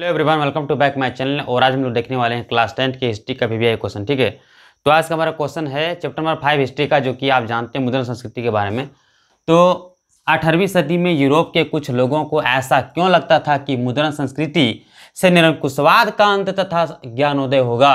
hello everyone welcome to back my channel और आज हम लोग देखने वाले हैं क्लास टेंथ के हिस्ट्री का वी क्वेश्चन ठीक है तो आज का हमारा क्वेश्चन है चैप्टर नंबर फाइव हिस्ट्री का जो कि आप जानते हैं मुद्रण संस्कृति के बारे में तो अठारहवीं सदी में यूरोप के कुछ लोगों को ऐसा क्यों लगता था कि मुद्रण संस्कृति से निरंकुशवाद का अंत तथा ज्ञानोदय होगा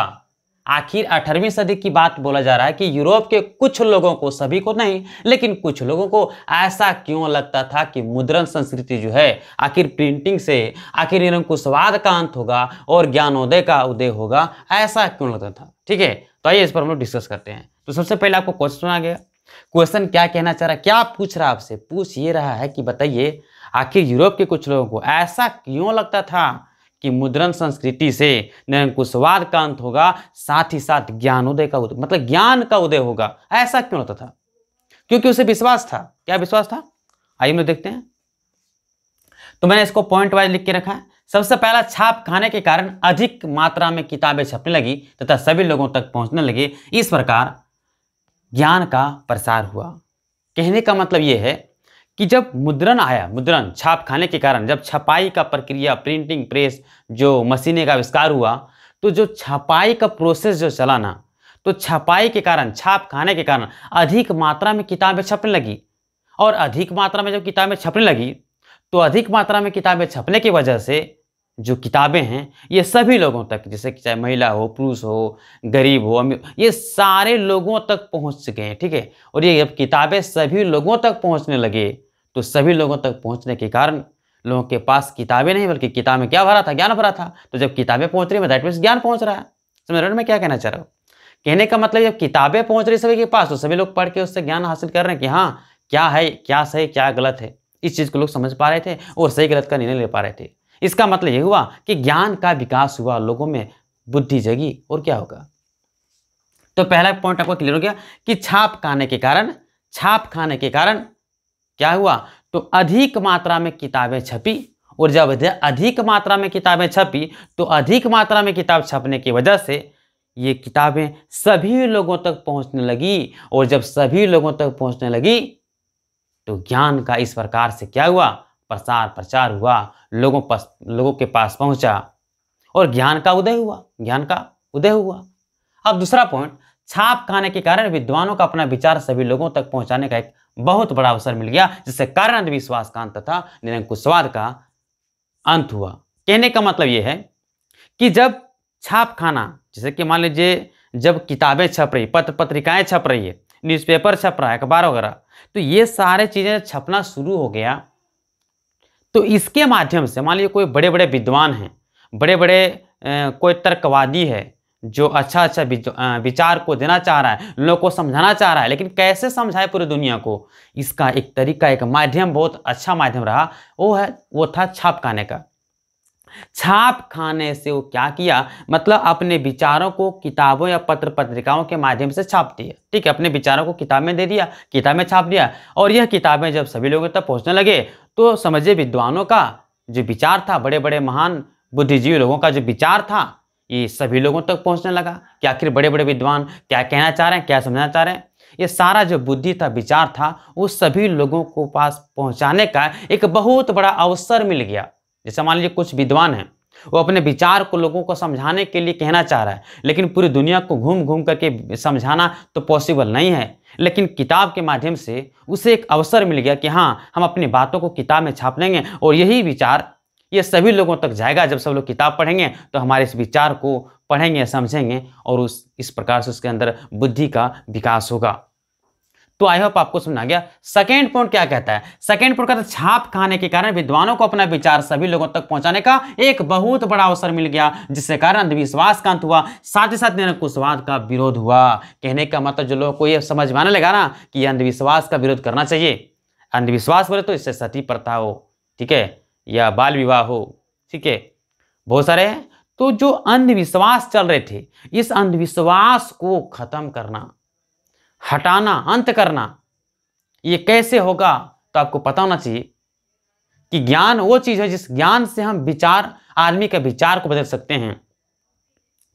आखिर अठारहवीं सदी की बात बोला जा रहा है कि यूरोप के कुछ लोगों को सभी को नहीं लेकिन कुछ लोगों को ऐसा क्यों लगता था कि मुद्रण संस्कृति जो है आखिर प्रिंटिंग से आखिर निरंकुशवाद का अंत होगा और ज्ञानोदय का उदय होगा ऐसा क्यों लगता था ठीक है तो आइए इस पर हम लोग डिस्कस करते हैं तो सबसे पहले आपको क्वेश्चन आ गया क्वेश्चन क्या कहना चाह रहा है क्या पूछ रहा आपसे पूछ ये रहा है कि बताइए आखिर यूरोप के कुछ लोगों को ऐसा क्यों लगता था कि मुद्रण संस्कृति से निरंकुशवाद का अंत होगा साथ ही साथ ज्ञानोदय का उदय मतलब ज्ञान का उदय होगा ऐसा क्यों होता था क्योंकि उसे विश्वास था क्या विश्वास था आइए हम देखते हैं तो मैंने इसको पॉइंट वाइज लिख के रखा है सबसे पहला छाप खाने के कारण अधिक मात्रा में किताबें छपने लगी तथा सभी लोगों तक पहुंचने लगी इस प्रकार ज्ञान का प्रसार हुआ कहने का मतलब यह है कि जब मुद्रण आया मुद्रण छाप खाने के कारण जब छपाई का प्रक्रिया प्रिंटिंग प्रेस जो मशीने का आविष्कार हुआ तो जो छपाई का प्रोसेस जो चला ना तो छपाई के कारण छाप खाने के कारण अधिक मात्रा में किताबें छपने लगी और अधिक मात्रा में जब किताबें छपने लगी तो अधिक मात्रा में किताबें छपने की वजह से जो किताबें हैं ये सभी लोगों तक जैसे कि चाहे महिला हो पुरुष हो गरीब हो अमीर ये सारे लोगों तक पहुंच चुके हैं ठीक है और ये जब किताबें सभी लोगों तक पहुंचने लगे तो सभी लोगों तक पहुंचने के कारण लोगों के पास किताबें नहीं बल्कि किताब में क्या भरा था ज्ञान भरा था तो जब किताबें पहुंच रही है दैट मीन्स ज्ञान पहुंच रहा है समझ रहे हो मैं क्या कहना चाह रहा हूँ कहने का मतलब जब किताबें पहुंच रही सभी के पास तो सभी लोग पढ़ के उससे ज्ञान हासिल कर रहे हैं कि हाँ क्या है क्या सही क्या गलत है इस चीज़ को लोग समझ पा रहे थे और सही गलत का निर्णय ले पा रहे थे इसका मतलब यह हुआ कि ज्ञान का विकास हुआ लोगों में बुद्धि जगी और क्या होगा तो पहला पॉइंट आपको क्लियर हो गया कि छाप खाने के कारण छाप खाने के कारण क्या हुआ तो अधिक मात्रा में किताबें छपी और जब अधिक मात्रा में किताबें छपी तो अधिक मात्रा में किताब छपने की वजह से ये किताबें सभी लोगों तक पहुंचने लगी और जब सभी लोगों तक पहुंचने लगी तो ज्ञान का इस प्रकार से क्या हुआ प्रसार प्रचार हुआ लोगों पास लोगों के पास पहुंचा और ज्ञान का उदय हुआ ज्ञान का उदय हुआ अब दूसरा पॉइंट छाप खाने के कारण विद्वानों का अपना विचार सभी लोगों तक पहुंचाने का एक बहुत बड़ा अवसर मिल गया जिससे कारण अंधविश्वास का अंत तथा निरंकुशवाद का अंत हुआ कहने का मतलब यह है कि जब छापखाना जैसे कि मान लीजिए जब किताबें छप रही पत्र पत्रिकाएं छप रही है न्यूज़पेपर छप रहा है अखबार वगैरह तो ये सारे चीज़ें छपना शुरू हो गया तो इसके माध्यम से मान लीजिए कोई बड़े बड़े विद्वान हैं बड़े बड़े कोई तर्कवादी है जो अच्छा अच्छा विचार को देना चाह रहा है लोगों को समझाना चाह रहा है लेकिन कैसे समझाए पूरी दुनिया को इसका एक तरीका एक माध्यम बहुत अच्छा माध्यम रहा वो है वो था छाप खाने का छाप खाने से वो क्या किया मतलब अपने विचारों को किताबों या पत्र पत्रिकाओं के माध्यम से छाप दिया ठीक है अपने विचारों को किताब में दे दिया किताब में छाप दिया और यह किताबें जब सभी लोगों तक पहुंचने लगे तो समझिए विद्वानों का जो विचार था बड़े बड़े महान बुद्धिजीवी लोगों का जो विचार था ये सभी लोगों तक पहुंचने लगा कि आखिर बड़े बड़े विद्वान क्या कहना चाह रहे हैं क्या समझना चाह रहे हैं ये सारा जो बुद्धि था विचार था वो सभी लोगों को पास पहुंचाने का एक बहुत बड़ा अवसर मिल गया जैसे मान लीजिए कुछ विद्वान हैं वो अपने विचार को लोगों को समझाने के लिए कहना चाह रहा है लेकिन पूरी दुनिया को घूम घूम करके समझाना तो पॉसिबल नहीं है लेकिन किताब के माध्यम से उसे एक अवसर मिल गया कि हाँ हम अपनी बातों को किताब में छाप लेंगे और यही विचार ये सभी लोगों तक जाएगा जब सब लोग किताब पढ़ेंगे तो हमारे इस विचार को पढ़ेंगे समझेंगे और उस इस प्रकार से उसके अंदर बुद्धि का विकास होगा तो आई होप आपको समझ आ गया सेकेंड पॉइंट क्या कहता है सेकेंड पॉइंट कहता है तो छाप खाने के कारण विद्वानों को अपना विचार सभी लोगों तक पहुंचाने का एक बहुत बड़ा अवसर मिल गया जिसके कारण अंधविश्वास का अंत हुआ साथ ही साथ निरंकुशवाद का विरोध हुआ कहने का मतलब जो लोगों को यह समझ में आने लगा ना कि अंधविश्वास का विरोध करना चाहिए अंधविश्वास बोले तो इससे सती प्रथा हो ठीक है या बाल विवाह हो ठीक है बहुत सारे हैं तो जो अंधविश्वास चल रहे थे इस अंधविश्वास को खत्म करना हटाना अंत करना ये कैसे होगा तो आपको पता होना चाहिए कि ज्ञान वो चीज़ है जिस ज्ञान से हम विचार आदमी के विचार को बदल सकते हैं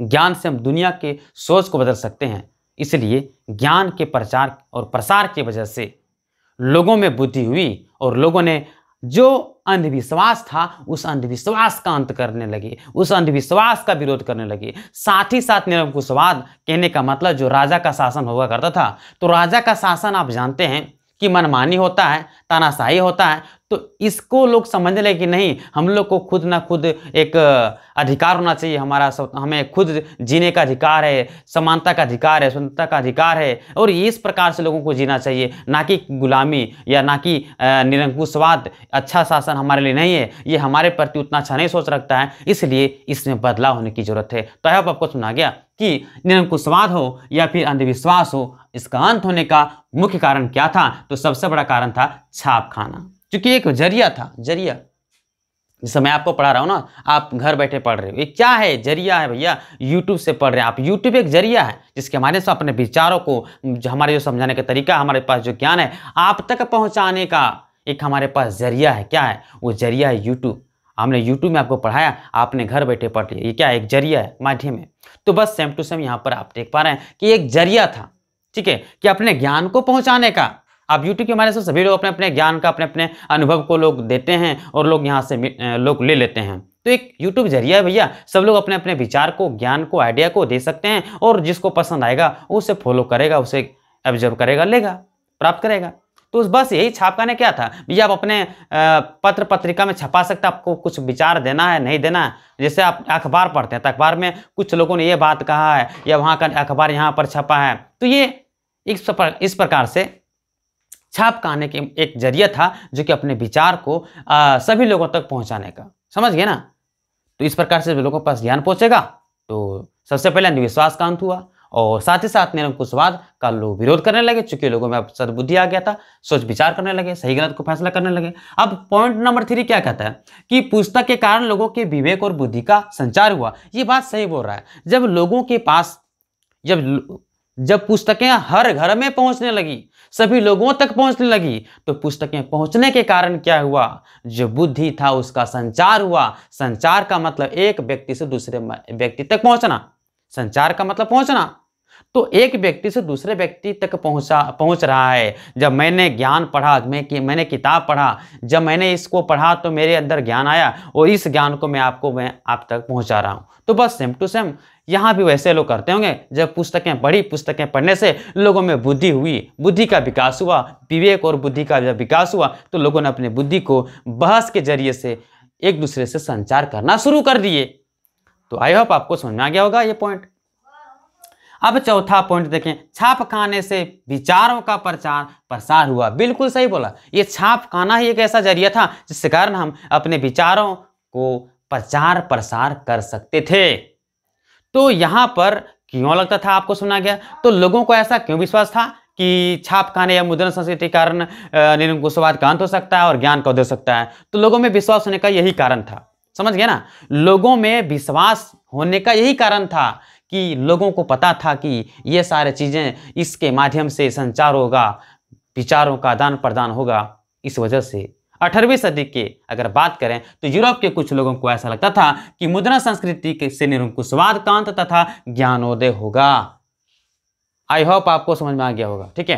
ज्ञान से हम दुनिया के सोच को बदल सकते हैं इसलिए ज्ञान के प्रचार और प्रसार की वजह से लोगों में बुद्धि हुई और लोगों ने जो अंधविश्वास था उस अंधविश्वास का अंत करने लगे उस अंधविश्वास का विरोध करने लगे साथ ही साथ निरंकुशवाद कहने का मतलब जो राजा का शासन हुआ करता था तो राजा का शासन आप जानते हैं कि मनमानी होता है तानाशाही होता है तो इसको लोग समझ लें कि नहीं हम लोग को खुद ना खुद एक अधिकार होना चाहिए हमारा हमें खुद जीने का अधिकार है समानता का अधिकार है स्वतंत्रता का अधिकार है और इस प्रकार से लोगों को जीना चाहिए ना कि गुलामी या ना कि निरंकुशवाद अच्छा शासन हमारे लिए नहीं है ये हमारे प्रति उतना अच्छा नहीं सोच रखता है इसलिए इसमें बदलाव होने की जरूरत है तो अब आपको सुना गया कि निरंकुशवाद हो या फिर अंधविश्वास हो इसका अंत होने का मुख्य कारण क्या था तो सबसे बड़ा कारण था छाप खाना चूंकि एक जरिया था जरिया जैसे मैं आपको पढ़ा रहा हूँ ना आप घर बैठे पढ़ रहे हो ये क्या है जरिया है भैया यूट्यूब से पढ़ रहे हैं आप YouTube एक जरिया है जिसके माध्यम से अपने विचारों को हमारे जो समझाने का तरीका हमारे पास जो ज्ञान है आप तक पहुँचाने का एक हमारे पास जरिया है क्या है वो जरिया है यूट्यूब हमने यूट्यूब में आपको पढ़ाया आपने घर बैठे पढ़ लिया ये क्या एक जरिया है माध्यम है तो बस सेम टू सेम यहाँ पर आप देख पा रहे हैं कि एक जरिया था ठीक है कि अपने ज्ञान को पहुंचाने का आप यूट्यूब के माध्यम से सभी लोग अपने अपने ज्ञान का अपने अपने अनुभव को लोग देते हैं और लोग यहाँ से लोग ले लेते हैं तो एक YouTube जरिया है भैया सब लोग अपने अपने विचार को ज्ञान को आइडिया को दे सकते हैं और जिसको पसंद आएगा उसे फॉलो करेगा उसे ऑब्जर्व करेगा लेगा प्राप्त करेगा तो उस बस यही छापका ने क्या था भैया आप अपने पत्र पत्रिका में छपा सकते हैं आपको कुछ विचार देना है नहीं देना है जैसे आप अखबार पढ़ते हैं तो अखबार में कुछ लोगों ने ये बात कहा है या वहाँ का अखबार यहाँ पर छपा है तो ये इस इस प्रकार से छाप कहने के एक जरिया था जो कि अपने विचार को आ, सभी लोगों तक पहुंचाने का समझ गए ना तो इस प्रकार से लोगों के पास ज्ञान पहुंचेगा तो सबसे पहले अंधविश्वास का अंत हुआ और साथ ही साथ निरंकुशवाद का लोग विरोध करने लगे चूंकि लोगों में अब सदबुद्धि आ गया था सोच विचार करने लगे सही गलत को फैसला करने लगे अब पॉइंट नंबर थ्री क्या कहता है कि पुस्तक के कारण लोगों के विवेक और बुद्धि का संचार हुआ ये बात सही बोल रहा है जब लोगों के पास जब जब पुस्तकें हर घर में पहुंचने लगी सभी लोगों तक पहुंचने लगी तो पुस्तकें पहुंचने के कारण क्या हुआ जो बुद्धि था उसका संचार हुआ संचार का मतलब एक व्यक्ति से दूसरे व्यक्ति तक पहुंचना संचार का मतलब पहुंचना तो एक व्यक्ति से दूसरे व्यक्ति तक पहुंचा पहुंच रहा है जब मैंने ज्ञान पढ़ा मैं कि मैंने किताब पढ़ा जब मैंने इसको पढ़ा तो मेरे अंदर ज्ञान आया और इस ज्ञान को मैं आपको मैं आप तक पहुंचा रहा हूं तो बस सेम टू सेम यहाँ भी वैसे लोग करते होंगे जब पुस्तकें पढ़ी पुस्तकें पढ़ने से लोगों में बुद्धि हुई बुद्धि का विकास हुआ विवेक और बुद्धि का जब विकास हुआ तो लोगों ने अपने बुद्धि को बहस के जरिए से एक दूसरे से संचार करना शुरू कर दिए तो आई होप आपको समझ में आ गया होगा ये पॉइंट अब चौथा पॉइंट देखें छाप खाने से विचारों का प्रचार प्रसार हुआ बिल्कुल सही बोला ये छाप खाना ही एक ऐसा जरिया था जिसके कारण हम अपने विचारों को प्रचार प्रसार कर सकते थे तो यहाँ पर क्यों लगता था आपको सुना गया तो लोगों को ऐसा क्यों विश्वास था कि छाप खाने या मुद्रण संस्कृति कारण निरंकुशवाद का अंत हो सकता है और ज्ञान का उदय सकता है तो लोगों में विश्वास होने का यही कारण था समझ गया ना लोगों में विश्वास होने का यही कारण था कि लोगों को पता था कि ये सारे चीज़ें इसके माध्यम से संचार होगा विचारों का आदान प्रदान होगा इस वजह से अठारहवीं सदी की अगर बात करें तो यूरोप के कुछ लोगों को ऐसा लगता था कि मुद्रा संस्कृति से निरंकुशवाद कांत तथा ज्ञानोदय होगा आई होप आपको समझ में आ गया होगा ठीक है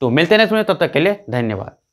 तो मिलते नहीं सुनिए तब तो तक के लिए धन्यवाद